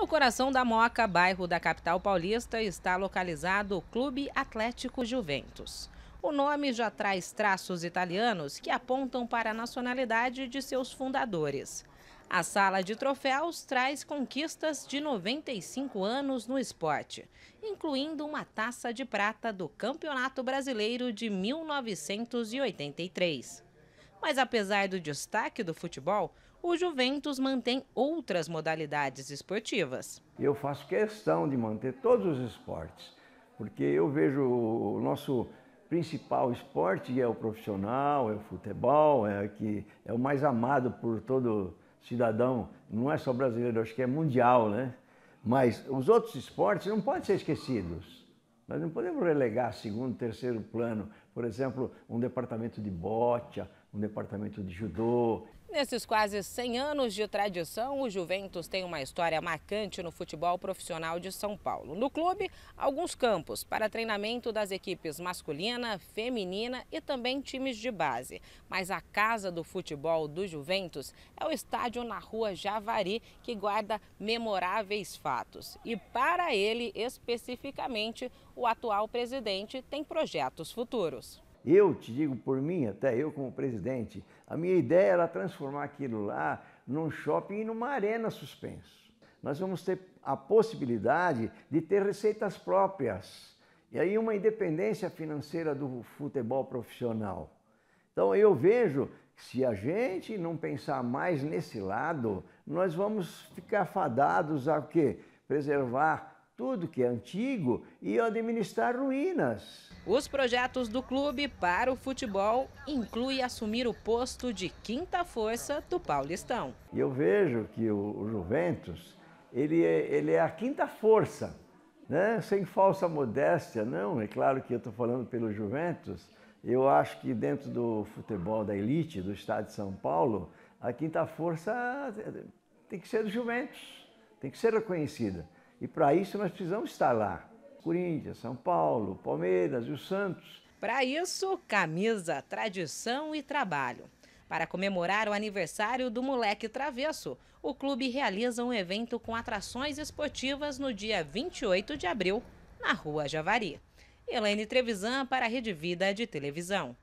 No coração da Moca, bairro da capital paulista, está localizado o Clube Atlético Juventus. O nome já traz traços italianos que apontam para a nacionalidade de seus fundadores. A sala de troféus traz conquistas de 95 anos no esporte, incluindo uma taça de prata do Campeonato Brasileiro de 1983. Mas apesar do destaque do futebol, o Juventus mantém outras modalidades esportivas. Eu faço questão de manter todos os esportes, porque eu vejo o nosso principal esporte é o profissional, é o futebol, é que é o mais amado por todo cidadão, não é só brasileiro, acho que é mundial, né? Mas os outros esportes não podem ser esquecidos. Nós não podemos relegar segundo, terceiro plano, por exemplo, um departamento de bote um departamento de judô. Nesses quase 100 anos de tradição, o Juventus tem uma história marcante no futebol profissional de São Paulo. No clube, alguns campos para treinamento das equipes masculina, feminina e também times de base. Mas a casa do futebol do Juventus é o estádio na rua Javari, que guarda memoráveis fatos. E para ele, especificamente, o atual presidente tem projetos futuros. Eu te digo por mim, até eu como presidente, a minha ideia era transformar aquilo lá num shopping e numa arena suspenso. Nós vamos ter a possibilidade de ter receitas próprias e aí uma independência financeira do futebol profissional. Então eu vejo que se a gente não pensar mais nesse lado, nós vamos ficar fadados a quê? Preservar tudo que é antigo e administrar ruínas. Os projetos do clube para o futebol incluem assumir o posto de quinta força do Paulistão. Eu vejo que o Juventus ele é, ele é a quinta força, né? sem falsa modéstia, não. É claro que eu estou falando pelo Juventus. Eu acho que dentro do futebol da elite do estado de São Paulo, a quinta força tem que ser do Juventus, tem que ser reconhecida. E para isso nós precisamos estar lá. Corinthians, São Paulo, Palmeiras e o Santos. Para isso, camisa, tradição e trabalho. Para comemorar o aniversário do moleque travesso, o clube realiza um evento com atrações esportivas no dia 28 de abril, na Rua Javari. Helene Trevisan para a Rede Vida de Televisão.